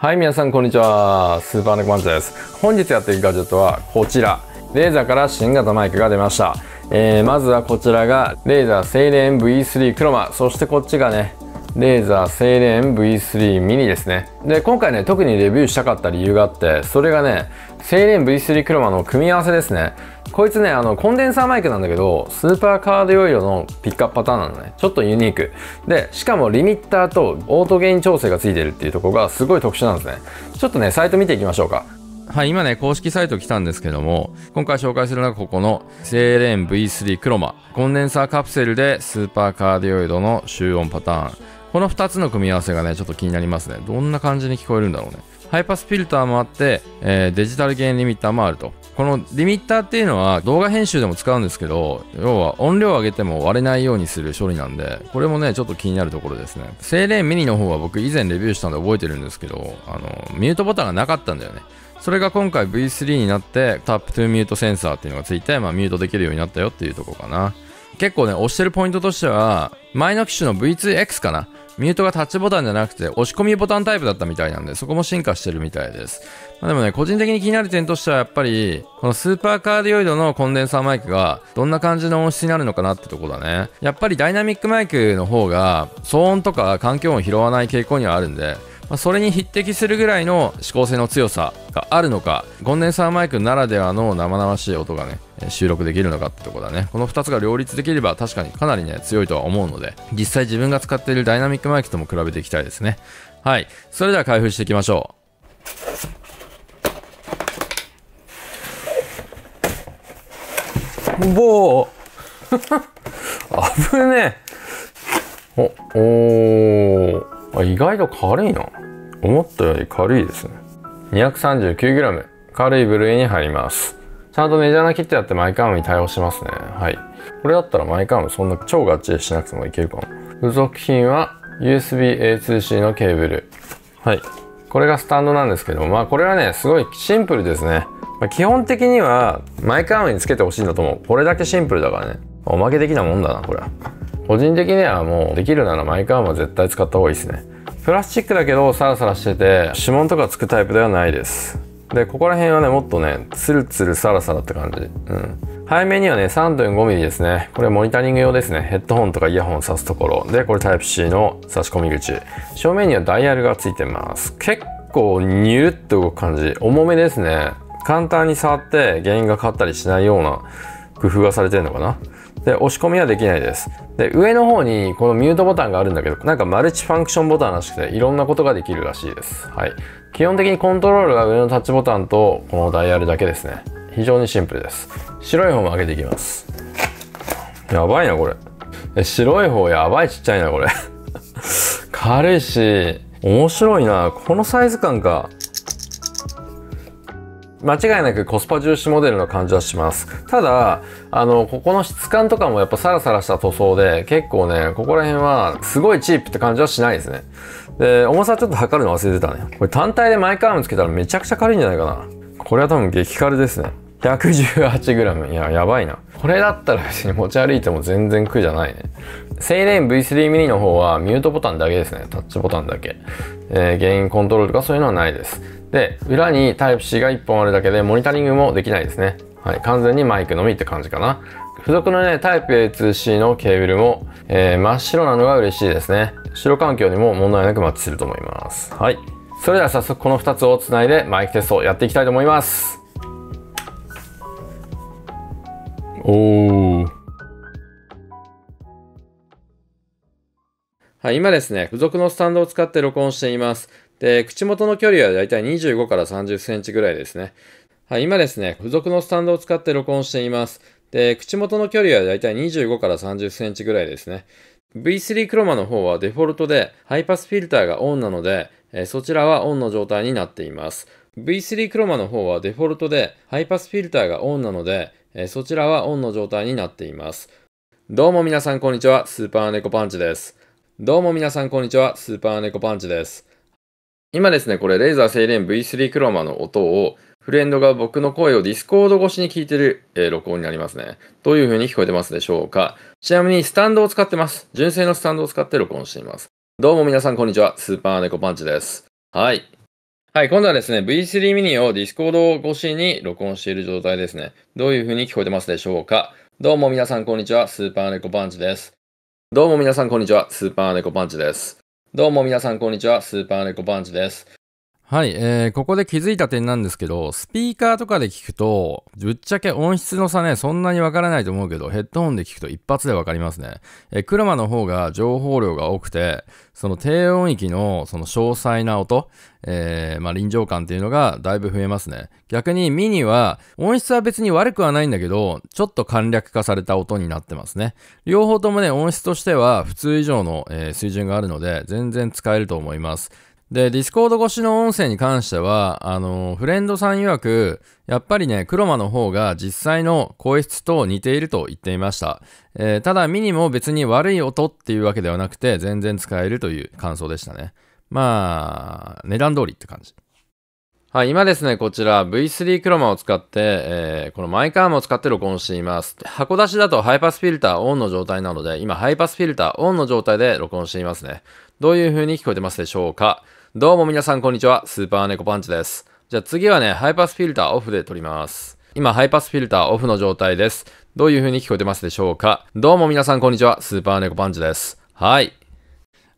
はい、皆さんこんにちは。スーパーネコマンチです。本日やっていくガジェットはこちら。レーザーから新型マイクが出ました。えー、まずはこちらが、レーザーセイレン V3 クロマ。そしてこっちがね、レーザーセイレン V3 ミニですね。で、今回ね、特にレビューしたかった理由があって、それがね、セイレン V3 クロマの組み合わせですね。こいつね、あの、コンデンサーマイクなんだけど、スーパーカードイ色のピックアップパターンなのね。ちょっとユニーク。で、しかもリミッターとオートゲイン調整がついてるっていうとこがすごい特殊なんですね。ちょっとね、サイト見ていきましょうか。はい、今ね、公式サイト来たんですけども、今回紹介するのがここの、セイレン V3 クロマ。コンデンサーカプセルでスーパーカーディオイドの集音パターン。この2つの組み合わせがね、ちょっと気になりますね。どんな感じに聞こえるんだろうね。ハイパスフィルターもあって、えー、デジタルゲインリミッターもあると。このリミッターっていうのは動画編集でも使うんですけど、要は音量を上げても割れないようにする処理なんで、これもね、ちょっと気になるところですね。精霊ミニの方は僕以前レビューしたんで覚えてるんですけど、あの、ミュートボタンがなかったんだよね。それが今回 V3 になって、タップトゥーミュートセンサーっていうのがついて、まあミュートできるようになったよっていうとこかな。結構ね、押してるポイントとしては、前の機種の V2X かなミュートがタッチボタンじゃなくて押し込みボタンタイプだったみたいなんで、そこも進化してるみたいです。まあ、でもね、個人的に気になる点としてはやっぱり、このスーパーカーディオイドのコンデンサーマイクがどんな感じの音質になるのかなってとこだね。やっぱりダイナミックマイクの方が騒音とか環境音を拾わない傾向にはあるんで、まあ、それに匹敵するぐらいの指向性の強さがあるのかゴンデンサーマイクならではの生々しい音がね収録できるのかってとこだねこの二つが両立できれば確かにかなりね強いとは思うので実際自分が使っているダイナミックマイクとも比べていきたいですねはいそれでは開封していきましょうぼー 危ねえおおーあ意外と軽いな思ったより軽いですね 239g 軽い部類に入りますちゃんとメジャーな切ットあってマイカームに対応しますねはいこれだったらマイカームそんな超ガッチリしなくてもいけるかも付属品は USB-A2C のケーブルはいこれがスタンドなんですけどまあこれはねすごいシンプルですね、まあ、基本的にはマイカームにつけてほしいんだと思うこれだけシンプルだからねおまけ的なもんだなこれは個人的にはもうできるならマイカーも絶対使った方がいいですねプラスチックだけどサラサラしてて指紋とかつくタイプではないですでここら辺はねもっとねツルツルサラサラって感じうん背面にはね、3.5mm ですね。これモニタリング用ですね。ヘッドホンとかイヤホンを挿すところ。で、これタイプ c の差し込み口。正面にはダイヤルがついてます。結構ニュルっと動く感じ。重めですね。簡単に触って原因が変わったりしないような工夫がされてるのかな。で、押し込みはできないです。で、上の方にこのミュートボタンがあるんだけど、なんかマルチファンクションボタンらしくて、いろんなことができるらしいです。はい。基本的にコントロールが上のタッチボタンと、このダイヤルだけですね。非常にシンプルです。白い方も上げていきます。やばいな、これ。白い方やばいちっちゃいな、これ。軽いし、面白いな。このサイズ感か。間違いなくコスパ重視モデルの感じはします。ただ、あの、ここの質感とかもやっぱサラサラした塗装で、結構ね、ここら辺はすごいチープって感じはしないですね。で、重さちょっと測るの忘れてたね。これ単体でマイカームつけたらめちゃくちゃ軽いんじゃないかな。これは多分激軽ですね。118g。いや、やばいな。これだったら別に持ち歩いても全然苦じゃないね。セイレーン V3 ミニの方はミュートボタンだけですね。タッチボタンだけ。えー、ゲインコントロールとかそういうのはないです。で、裏にタイプ C が1本あるだけでモニタリングもできないですね。はい、完全にマイクのみって感じかな。付属のね、タイプ A2C のケーブルも、えー、真っ白なのが嬉しいですね。白環境にも問題なくマッチすると思います。はい。それでは早速この2つをつないでマイクテストをやっていきたいと思います。おおはい、今ですね、付属のスタンドを使って録音しています。で、口元の距離はだいたい25から30センチぐらいですね。はい、今ですね、付属のスタンドを使って録音しています。で、口元の距離はだいたい25から30センチぐらいですね。V3 クロマの方はデフォルトでハイパスフィルターがオンなので、えそちらはオンの状態になっています。V3 クロマの方はデフォルトでハイパスフィルターがオンなので、えそちらはオンの状態になっています。どうも皆さんこんにちは、スーパーネコパンチです。どうも皆さんこんにちは、スーパーネコパンチです。今ですね、これ、レーザーセイレン V3 クローマの音を、フレンドが僕の声をディスコード越しに聞いてる、えー、録音になりますね。どういう風に聞こえてますでしょうかちなみにスタンドを使ってます。純正のスタンドを使って録音しています。どうも皆さん、こんにちは。スーパーネコパンチです。はい。はい、今度はですね、V3 ミニをディスコード越しに録音している状態ですね。どういう風に聞こえてますでしょうかどうも皆さん、こんにちは。スーパーネコパンチです。どうも皆さん、こんにちは。スーパーネコパンチです。どうも皆さん、こんにちは。スーパーネコパンチです。はい、えー、ここで気づいた点なんですけど、スピーカーとかで聞くと、ぶっちゃけ音質の差ね、そんなにわからないと思うけど、ヘッドホンで聞くと一発でわかりますね。えー、車の方が情報量が多くて、その低音域のその詳細な音、えー、まあ、臨場感っていうのがだいぶ増えますね。逆にミニは、音質は別に悪くはないんだけど、ちょっと簡略化された音になってますね。両方ともね、音質としては普通以上の、えー、水準があるので、全然使えると思います。で、ディスコード越しの音声に関しては、あの、フレンドさん曰く、やっぱりね、クロマの方が実際の声質と似ていると言っていました。えー、ただ、ミニも別に悪い音っていうわけではなくて、全然使えるという感想でしたね。まあ、値段通りって感じ。はい、今ですね、こちら V3 クロマを使って、えー、このマイカームを使って録音しています。箱出しだとハイパスフィルターオンの状態なので、今ハイパスフィルターオンの状態で録音していますね。どういう風に聞こえてますでしょうかどうも皆さんこんにちは。スーパーネコパンチです。じゃあ次はね、ハイパスフィルターオフで撮ります。今、ハイパスフィルターオフの状態です。どういう風に聞こえてますでしょうかどうも皆さんこんにちは。スーパーネコパンチです。はい。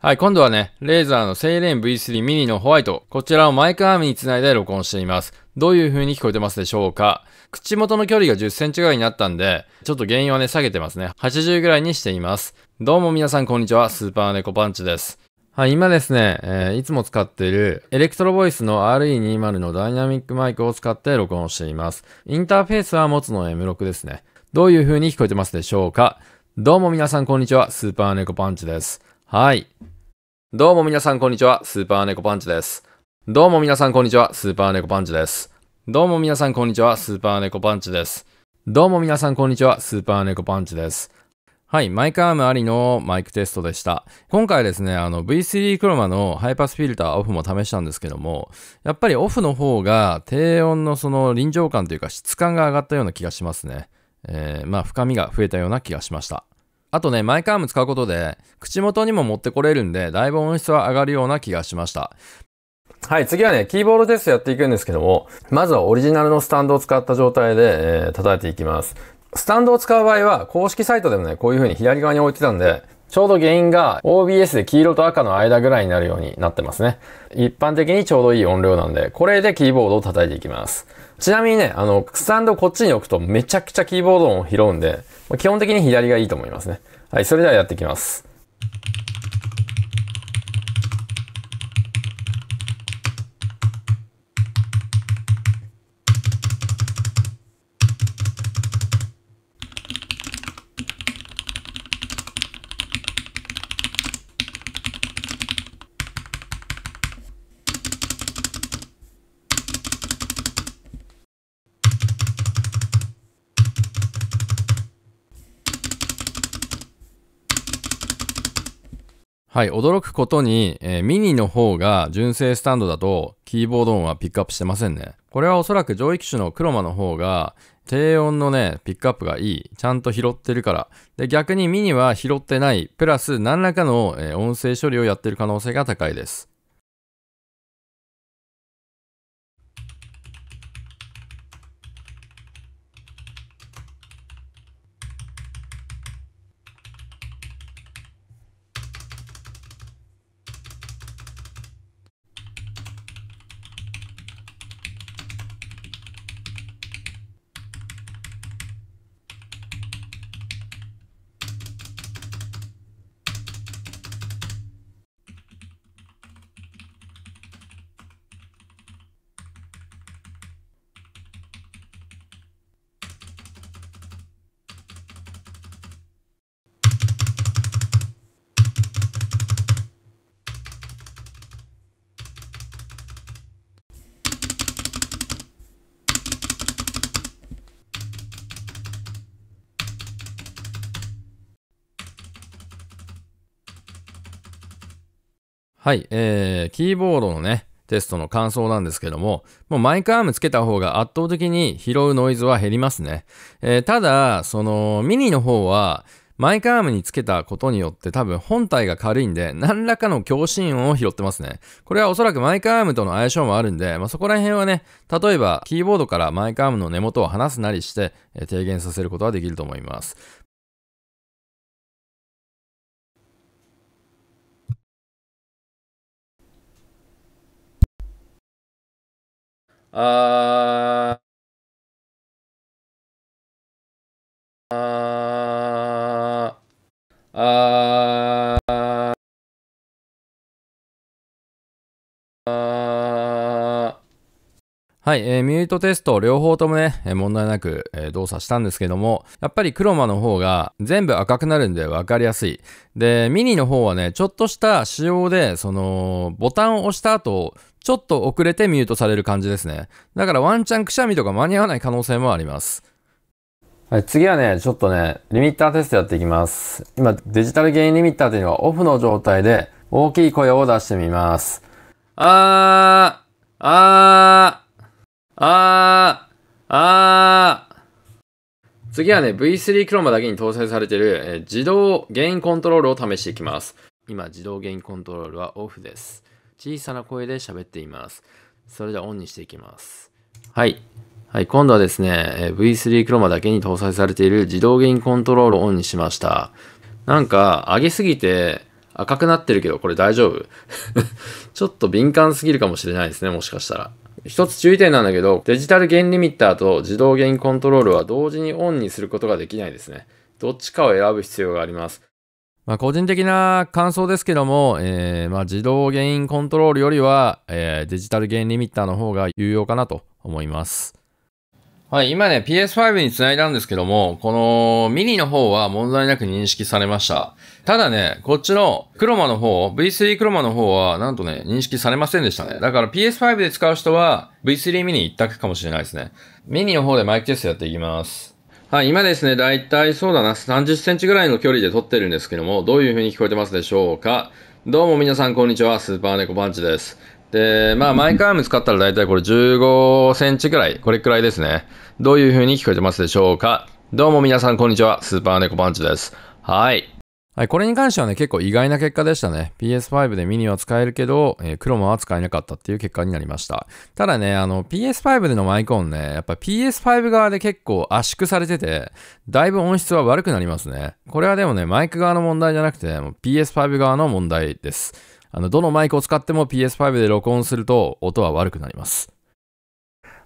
はい、今度はね、レーザーのセイレーン V3 ミニのホワイト。こちらをマイクアームにつないで録音しています。どういう風に聞こえてますでしょうか口元の距離が10センチぐらいになったんで、ちょっと原因はね、下げてますね。80ぐらいにしています。どうも皆さんこんにちは。スーパーネコパンチです。はい、今ですね、えー、いつも使っているエレクトロボイスの RE20 のダイナミックマイクを使って録音しています。インターフェースは持つの M6 ですね。どういう風に聞こえてますでしょうかどうも皆さんこんにちは、スーパーネコパンチです。はい。どうも皆さんこんにちは、スーパーネコパンチです。どうも皆さんこんにちは、スーパーネコパンチです。どうも皆さんこんにちは、スーパーネコパンチです。どうも皆さんこんにちは、スーパーネコパンチです。はい、マイクアームありのマイクテストでした。今回ですね、あの V3 クロマのハイパスフィルターオフも試したんですけども、やっぱりオフの方が低音のその臨場感というか質感が上がったような気がしますね。えー、まあ深みが増えたような気がしました。あとね、マイクアーム使うことで、口元にも持ってこれるんで、だいぶ音質は上がるような気がしました。はい、次はね、キーボードテストやっていくんですけども、まずはオリジナルのスタンドを使った状態で、えー、叩いていきます。スタンドを使う場合は、公式サイトでもね、こういう風に左側に置いてたんで、ちょうど原因が OBS で黄色と赤の間ぐらいになるようになってますね。一般的にちょうどいい音量なんで、これでキーボードを叩いていきます。ちなみにね、あの、スタンドこっちに置くとめちゃくちゃキーボード音を拾うんで、基本的に左がいいと思いますね。はい、それではやっていきます。はい、驚くことに、えー、ミニの方が純正スタンドだとキーボード音はピックアップしてませんね。これはおそらく上位機種のクロマの方が低音のね、ピックアップがいい。ちゃんと拾ってるから。で、逆にミニは拾ってない。プラス何らかの、えー、音声処理をやってる可能性が高いです。はい、えー、キーボードのね、テストの感想なんですけども、もうマイクアームつけた方が圧倒的に拾うノイズは減りますね。えー、ただ、その、ミニの方は、マイクアームにつけたことによって多分本体が軽いんで何らかの共振音を拾ってますね。これはおそらくマイクアームとの相性もあるんで、まあ、そこら辺はね、例えばキーボードからマイクアームの根元を離すなりして、えー、低減させることはできると思います。Uh, uh, uh, uh はい、えー、ミュートテスト両方ともね、えー、問題なく、えー、動作したんですけども、やっぱりクロマの方が全部赤くなるんで分かりやすい。で、ミニの方はね、ちょっとした仕様で、その、ボタンを押した後、ちょっと遅れてミュートされる感じですね。だからワンチャンくしゃみとか間に合わない可能性もあります。はい、次はね、ちょっとね、リミッターテストやっていきます。今、デジタルゲインリミッターというのはオフの状態で、大きい声を出してみます。あー、あー、あー、あー。次はね、V3 クロマだけに搭載されている、えー、自動ゲインコントロールを試していきます。今、自動ゲインコントロールはオフです。小さな声で喋っています。それではオンにしていきます。はい。はい、今度はですね、えー、V3 クロマだけに搭載されている自動ゲインコントロールをオンにしました。なんか、上げすぎて赤くなってるけど、これ大丈夫 ちょっと敏感すぎるかもしれないですね、もしかしたら。一つ注意点なんだけど、デジタルゲインリミッターと自動ゲインコントロールは同時にオンにすることができないですね。どっちかを選ぶ必要があります。まあ、個人的な感想ですけども、えー、まあ、自動ゲインコントロールよりは、えー、デジタルゲインリミッターの方が有用かなと思います。はい、今ね、PS5 に繋いだんですけども、このミニの方は問題なく認識されました。ただね、こっちのクロマの方、V3 クロマの方はなんとね、認識されませんでしたね。だから PS5 で使う人は V3 ミニ一択かもしれないですね。ミニの方でマイクテストやっていきます。はい、今ですね、だいたいそうだな、30センチぐらいの距離で撮ってるんですけども、どういう風に聞こえてますでしょうかどうも皆さんこんにちは、スーパーネコパンチです。で、まあ、マイクアーム使ったら大体これ15センチくらい、これくらいですね。どういう風に聞こえてますでしょうかどうも皆さん、こんにちは。スーパーネコパンチです。はい。はい、これに関してはね、結構意外な結果でしたね。PS5 でミニは使えるけど、えー、クロマは使えなかったっていう結果になりました。ただね、あの、PS5 でのマイク音ね、やっぱ PS5 側で結構圧縮されてて、だいぶ音質は悪くなりますね。これはでもね、マイク側の問題じゃなくて、PS5 側の問題です。あの、どのマイクを使っても PS5 で録音すると音は悪くなります。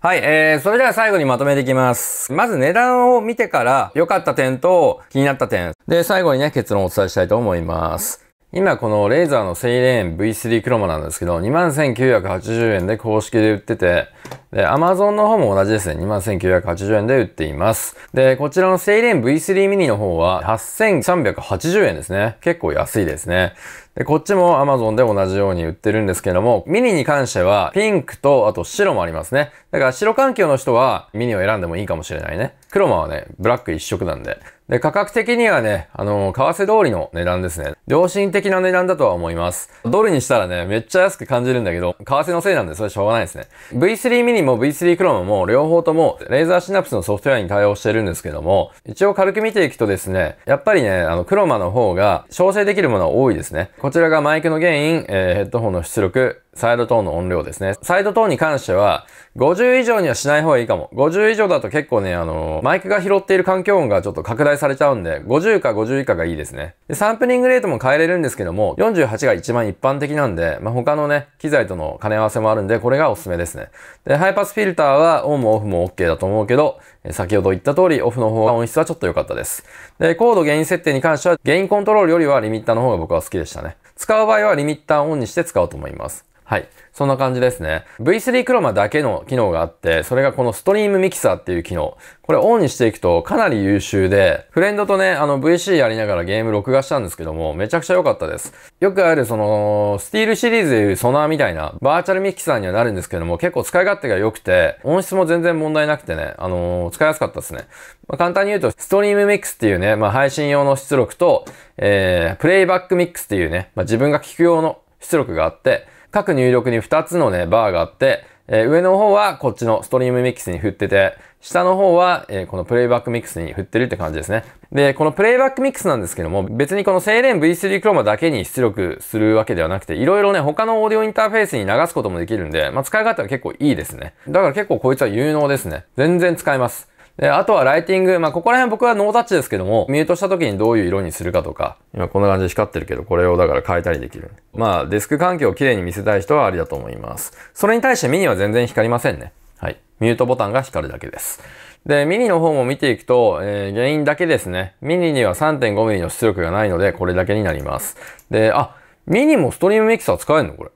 はい、えー、それでは最後にまとめていきます。まず値段を見てから良かった点と気になった点。で、最後にね、結論をお伝えしたいと思います。今このレーザーのセイレーン V3 クロマなんですけど、21,980円で公式で売ってて、で、Amazon の方も同じですね。2980円で売っています。で、こちらのセイレーン V3 ミニの方は8380円ですね。結構安いですね。で、こっちも Amazon で同じように売ってるんですけども、ミニに関してはピンクとあと白もありますね。だから白環境の人はミニを選んでもいいかもしれないね。クロマはね、ブラック一色なんで。で、価格的にはね、あのー、為替通りの値段ですね。良心的な値段だとは思います。ドルにしたらね、めっちゃ安く感じるんだけど、為替のせいなんでそれしょうがないですね。V3 ミニも V3 クロームも両方ともレーザーシナプスのソフトウェアに対応してるんですけども、一応軽く見ていくとですね、やっぱりね、あの、クロマの方が調整できるものは多いですね。こちらがマイクのゲイン、えー、ヘッドホンの出力、サイドトーンの音量ですね。サイドトーンに関しては、50以上にはしない方がいいかも。50以上だと結構ね、あの、マイクが拾っている環境音がちょっと拡大されちゃうんで、50か50以下がいいですね。で、サンプリングレートも変えれるんですけども、48が一番一般的なんで、まあ、他のね、機材との兼ね合わせもあるんで、これがおすすめですね。で、ハイパスフィルターはオンもオフも OK だと思うけど、先ほど言った通り、オフの方が音質はちょっと良かったです。で、コード原因設定に関しては、ゲインコントロールよりはリミッターの方が僕は好きでしたね。使う場合はリミッターオンにして使おうと思います。はい。そんな感じですね。V3 クロマだけの機能があって、それがこのストリームミキサーっていう機能。これオンにしていくとかなり優秀で、フレンドとね、あの VC やりながらゲーム録画したんですけども、めちゃくちゃ良かったです。よくあるその、スティールシリーズでいうソナーみたいなバーチャルミキサーにはなるんですけども、結構使い勝手が良くて、音質も全然問題なくてね、あのー、使いやすかったですね。まあ、簡単に言うと、ストリームミックスっていうね、まあ、配信用の出力と、えー、プレイバックミックスっていうね、まあ、自分が聞く用の出力があって、各入力に2つのね、バーがあって、えー、上の方はこっちのストリームミックスに振ってて、下の方は、えー、このプレイバックミックスに振ってるって感じですね。で、このプレイバックミックスなんですけども、別にこのセイレン V3 クローマだけに出力するわけではなくて、いろいろね、他のオーディオインターフェースに流すこともできるんで、まあ、使い勝手は結構いいですね。だから結構こいつは有能ですね。全然使えます。で、あとはライティング。まあ、ここら辺僕はノータッチですけども、ミュートした時にどういう色にするかとか、今こんな感じで光ってるけど、これをだから変えたりできる。まあ、デスク環境を綺麗に見せたい人はありだと思います。それに対してミニは全然光りませんね。はい。ミュートボタンが光るだけです。で、ミニの方も見ていくと、えー、原因だけですね。ミニには 3.5mm の出力がないので、これだけになります。で、あ、ミニもストリームミキサー使えんのこれ。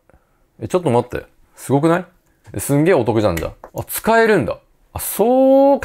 え、ちょっと待って。すごくないすんげえお得じゃんじゃん。あ、使えるんだ。そう考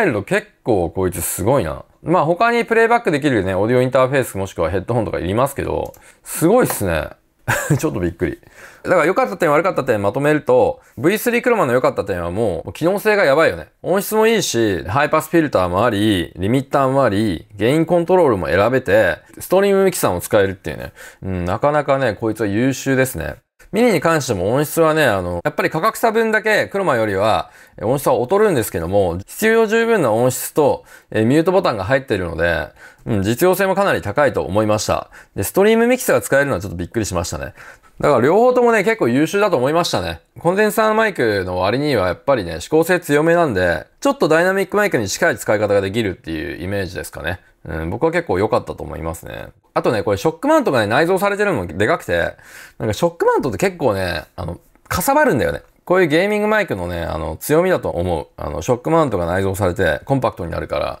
えると結構こいつすごいな。まあ他にプレイバックできるね、オーディオインターフェースもしくはヘッドホンとかいりますけど、すごいっすね。ちょっとびっくり。だから良かった点悪かった点まとめると、V3 クロマの良かった点はもう機能性がやばいよね。音質もいいし、ハイパスフィルターもあり、リミッターもあり、ゲインコントロールも選べて、ストリームミキサーも使えるっていうね。うん、なかなかね、こいつは優秀ですね。ミニに関しても音質はね、あの、やっぱり価格差分だけクロマよりは音質は劣るんですけども、必要十分な音質と、えミュートボタンが入っているので、うん、実用性もかなり高いと思いました。で、ストリームミキサーが使えるのはちょっとびっくりしましたね。だから両方ともね、結構優秀だと思いましたね。コンデンサーマイクの割にはやっぱりね、指向性強めなんで、ちょっとダイナミックマイクに近い使い方ができるっていうイメージですかね。うん、僕は結構良かったと思いますね。あとね、これショックマウントがね、内蔵されてるのもでかくて、なんかショックマウントって結構ね、あの、かさばるんだよね。こういうゲーミングマイクのね、あの、強みだと思う。あの、ショックマウントが内蔵されて、コンパクトになるから、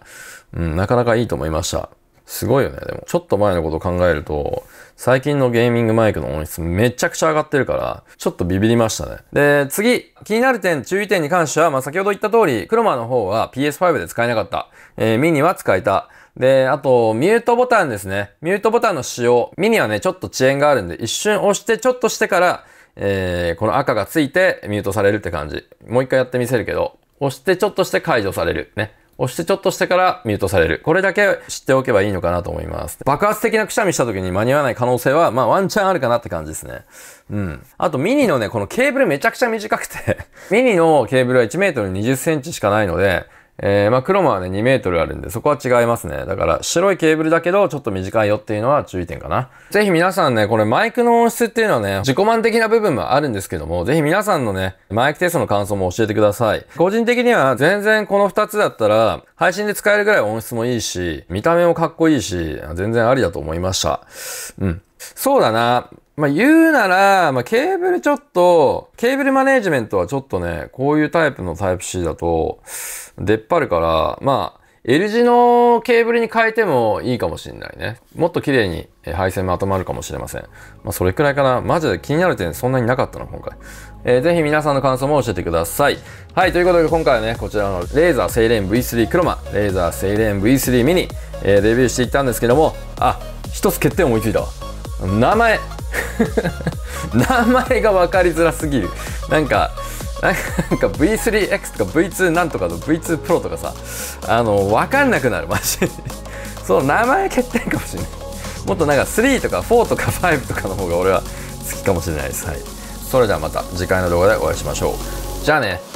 うん、なかなかいいと思いました。すごいよね、でも。ちょっと前のことを考えると、最近のゲーミングマイクの音質めちゃくちゃ上がってるから、ちょっとビビりましたね。で、次、気になる点、注意点に関しては、まあ、先ほど言った通り、クロマの方は PS5 で使えなかった。えー、ミニは使えた。で、あと、ミュートボタンですね。ミュートボタンの使用。ミニはね、ちょっと遅延があるんで、一瞬押して、ちょっとしてから、えー、この赤がついてミュートされるって感じ。もう一回やってみせるけど、押してちょっとして解除される。ね。押してちょっとしてからミュートされる。これだけ知っておけばいいのかなと思います。爆発的なくしゃみした時に間に合わない可能性は、まあワンチャンあるかなって感じですね。うん。あとミニのね、このケーブルめちゃくちゃ短くて ミニのケーブルは1 m 20センチしかないので、えー、まあ、クロマはね、2メートルあるんで、そこは違いますね。だから、白いケーブルだけど、ちょっと短いよっていうのは注意点かな。ぜひ皆さんね、これマイクの音質っていうのはね、自己満的な部分もあるんですけども、ぜひ皆さんのね、マイクテストの感想も教えてください。個人的には、全然この2つだったら、配信で使えるぐらい音質もいいし、見た目もかっこいいし、全然ありだと思いました。うん。そうだな。まあ、言うなら、まあ、ケーブルちょっと、ケーブルマネージメントはちょっとね、こういうタイプのタイプ C だと、出っ張るから、まあ、L 字のケーブルに変えてもいいかもしれないね。もっと綺麗に配線まとまるかもしれません。まあ、それくらいかな。マジで気になる点そんなになかったな、今回。えー、ぜひ皆さんの感想も教えてください。はい、ということで今回はね、こちらのレーザーセイレーン V3 クロマ、レーザーセイレーン V3 ミニ、えー、レビューしていったんですけども、あ、一つ欠点思いついたわ。名前 名前が分かりづらすぎるなんかなんか V3X とか V2 なんとかの V2 Pro とかさあの分かんなくなる マジでその名前欠点かもしれないもっとなんか3とか4とか5とかの方が俺は好きかもしれないですはいそれではまた次回の動画でお会いしましょうじゃあね